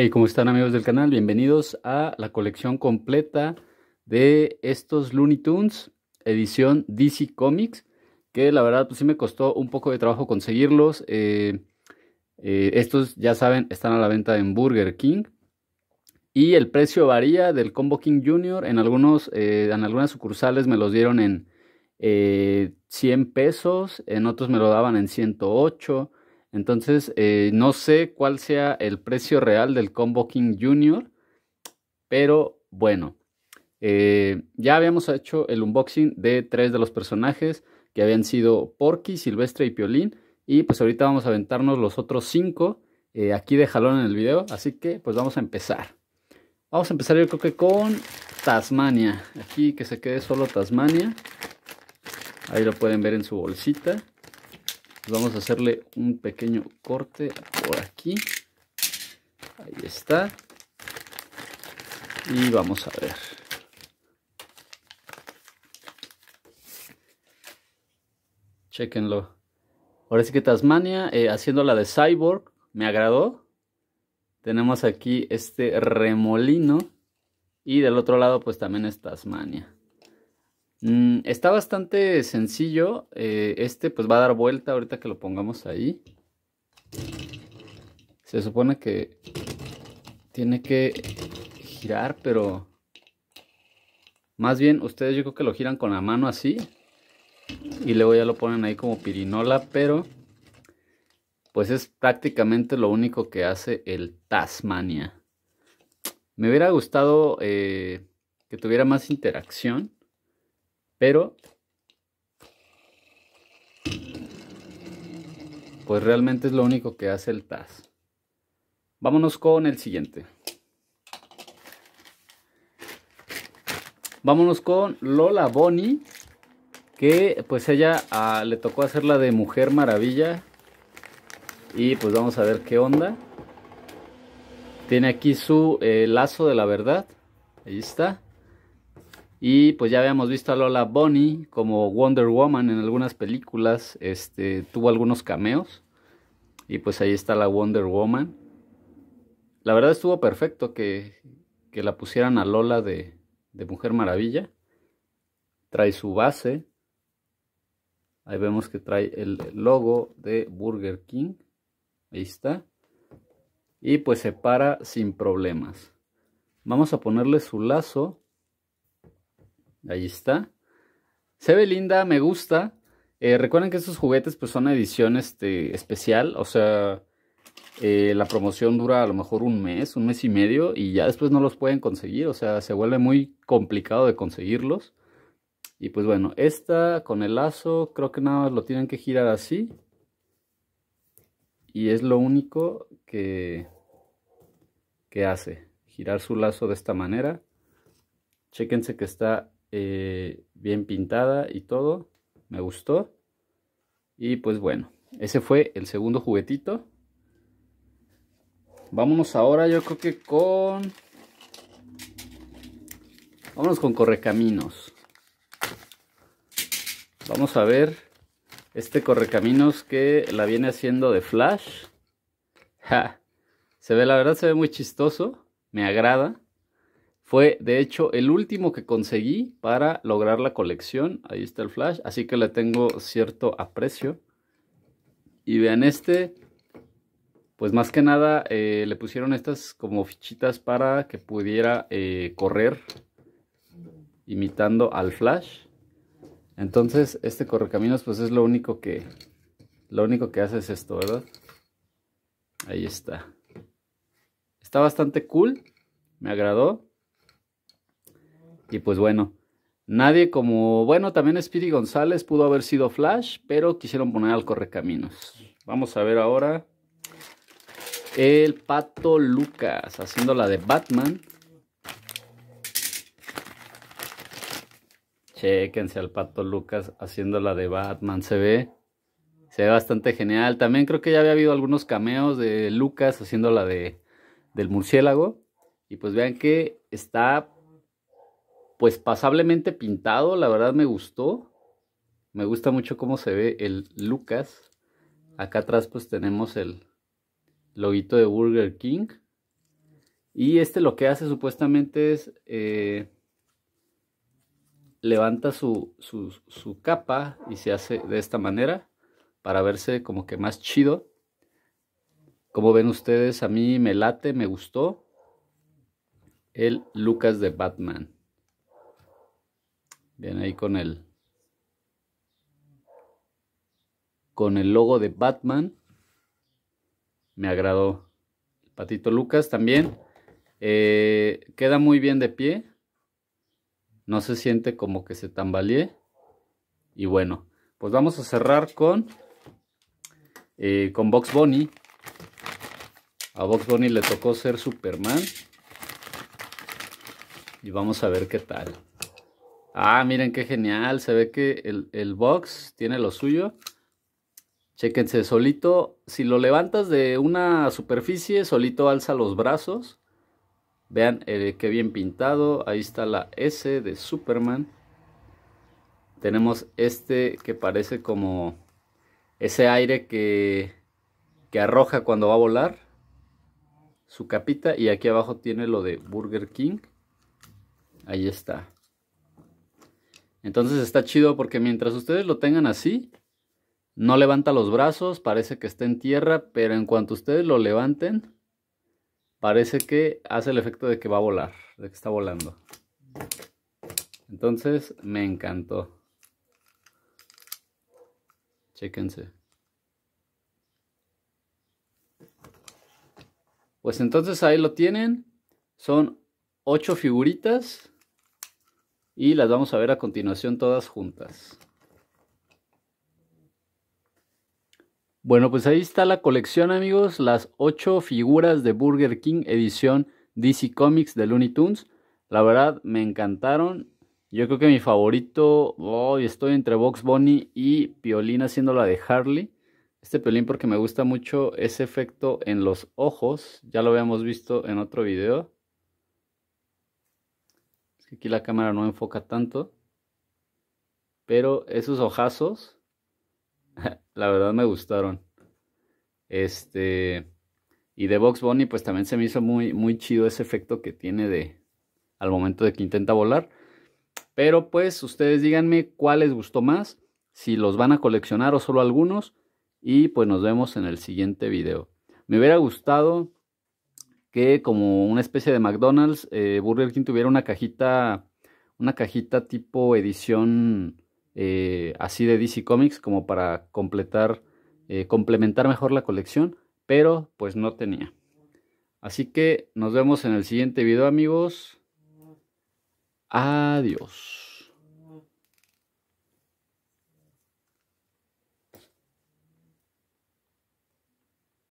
Hey, ¿cómo están amigos del canal? Bienvenidos a la colección completa de estos Looney Tunes, edición DC Comics, que la verdad pues sí me costó un poco de trabajo conseguirlos. Eh, eh, estos ya saben, están a la venta en Burger King. Y el precio varía del Combo King Junior. En, algunos, eh, en algunas sucursales me los dieron en 100 pesos, en otros me lo daban en 108 entonces, eh, no sé cuál sea el precio real del Combo King Junior, pero bueno, eh, ya habíamos hecho el unboxing de tres de los personajes que habían sido Porky, Silvestre y Piolín. Y pues ahorita vamos a aventarnos los otros cinco eh, aquí de jalón en el video. Así que pues vamos a empezar. Vamos a empezar yo creo que con Tasmania. Aquí que se quede solo Tasmania. Ahí lo pueden ver en su bolsita vamos a hacerle un pequeño corte por aquí. Ahí está. Y vamos a ver. Chequenlo. Ahora sí que Tasmania, eh, haciendo la de Cyborg, me agradó. Tenemos aquí este remolino. Y del otro lado, pues también es Tasmania. Mm, está bastante sencillo. Eh, este pues va a dar vuelta ahorita que lo pongamos ahí. Se supone que tiene que girar, pero... Más bien, ustedes yo creo que lo giran con la mano así. Y luego ya lo ponen ahí como pirinola, pero... Pues es prácticamente lo único que hace el Tasmania. Me hubiera gustado eh, que tuviera más interacción. Pero, pues realmente es lo único que hace el TAS. Vámonos con el siguiente. Vámonos con Lola Bonnie, que pues ella ah, le tocó hacerla de Mujer Maravilla. Y pues vamos a ver qué onda. Tiene aquí su eh, lazo de la verdad. Ahí está. Y pues ya habíamos visto a Lola Bonnie como Wonder Woman en algunas películas, este, tuvo algunos cameos. Y pues ahí está la Wonder Woman. La verdad estuvo perfecto que, la pusieran a Lola de, de Mujer Maravilla. Trae su base. Ahí vemos que trae el logo de Burger King. Ahí está. Y pues se para sin problemas. Vamos a ponerle su lazo Ahí está. Se ve linda, me gusta. Eh, recuerden que estos juguetes pues son edición este, especial, o sea, eh, la promoción dura a lo mejor un mes, un mes y medio y ya después no los pueden conseguir, o sea, se vuelve muy complicado de conseguirlos. Y pues bueno, esta con el lazo creo que nada más lo tienen que girar así. Y es lo único que, hace, girar su lazo de esta manera. Chéquense que está eh, bien pintada y todo. Me gustó. Y pues bueno, ese fue el segundo juguetito. Vámonos ahora yo creo que con... Vámonos con Correcaminos. Vamos a ver este Correcaminos que la viene haciendo de Flash. Se ve, la verdad se ve muy chistoso. Me agrada. Fue de hecho el último que conseguí para lograr la colección. Ahí está el flash, así que le tengo cierto aprecio. Y vean este, pues más que nada eh, le pusieron estas como fichitas para que pudiera eh, correr imitando al flash. Entonces este correcaminos pues es lo único que, lo único que hace es esto, ¿verdad? Ahí está. Está bastante cool, me agradó. Y pues bueno, nadie como, bueno, también Speedy González pudo haber sido Flash, pero quisieron poner al Correcaminos. Vamos a ver ahora el Pato Lucas haciendo la de Batman. Chequense al Pato Lucas haciendo la de Batman, se ve. Se ve bastante genial. También creo que ya había habido algunos cameos de Lucas haciendo la de del murciélago. Y pues vean que está pues pasablemente pintado, la verdad me gustó. Me gusta mucho cómo se ve el Lucas. Acá atrás pues tenemos el loguito de Burger King. Y este lo que hace supuestamente es... Eh, levanta su, capa y se hace de esta manera para verse como que más chido. Como ven ustedes, a mí me late, me gustó el Lucas de Batman. Bien ahí con el con el logo de Batman. Me agradó. patito Lucas también. Eh, queda muy bien de pie. No se siente como que se tambalee. Y bueno, pues vamos a cerrar con, eh, con Box Bunny. A Box Bunny le tocó ser Superman. Y vamos a ver qué tal. Ah, miren qué genial. Se ve que el, box tiene lo suyo. Chéquense, solito, si lo levantas de una superficie, solito alza los brazos. Vean eh, qué bien pintado. Ahí está la S de Superman. Tenemos este que parece como ese aire que, que arroja cuando va a volar. Su capita. Y aquí abajo tiene lo de Burger King. Ahí está. Entonces está chido porque mientras ustedes lo tengan así, no levanta los brazos, parece que está en tierra, pero en cuanto ustedes lo levanten, parece que hace el efecto de que va a volar, de que está volando. Entonces me encantó. Chéquense. Pues entonces ahí lo tienen. Son ocho figuritas y las vamos a ver a continuación todas juntas. Bueno, pues ahí está la colección amigos, las ocho figuras de Burger King edición DC Comics de Looney Tunes. La verdad me encantaron. Yo creo que mi favorito, Hoy estoy entre Box Bunny y Piolín siendo la de Harley. Este Piolín porque me gusta mucho ese efecto en los ojos, ya lo habíamos visto en otro video aquí la cámara no enfoca tanto. Pero esos ojazos, la verdad me gustaron. Este. Y de Vox Bunny, pues también se me hizo muy, muy chido ese efecto que tiene de. al momento de que intenta volar. Pero pues ustedes díganme cuál les gustó más, si los van a coleccionar o solo algunos. Y pues nos vemos en el siguiente video. Me hubiera gustado que como una especie de McDonald's, eh, Burger King tuviera una cajita, una cajita tipo edición eh, así de DC Comics, como para completar, eh, complementar mejor la colección, pero pues no tenía. Así que nos vemos en el siguiente video amigos. Adiós.